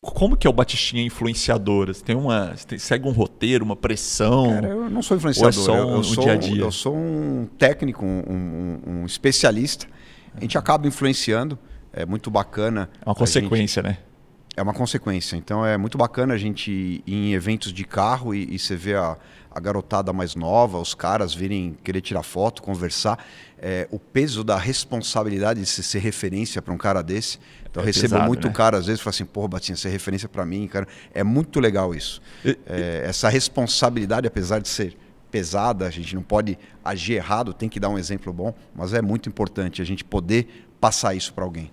Como que é o Batistinha influenciador? Você tem uma, você segue um roteiro, uma pressão? Cara, eu não sou é influenciador. É um, eu, eu, sou, dia dia? eu sou um técnico, um, um, um especialista. A gente acaba influenciando. É muito bacana. É uma consequência, gente... né? é uma consequência. Então é muito bacana a gente ir em eventos de carro e, e você vê a, a garotada mais nova, os caras virem querer tirar foto, conversar. É, o peso da responsabilidade de ser referência para um cara desse. Então, é eu recebo pesado, muito né? cara, às vezes, fala assim: porra, Batinha, ser é referência para mim, cara. É muito legal isso. E, é, e... Essa responsabilidade, apesar de ser pesada, a gente não pode agir errado, tem que dar um exemplo bom, mas é muito importante a gente poder passar isso para alguém.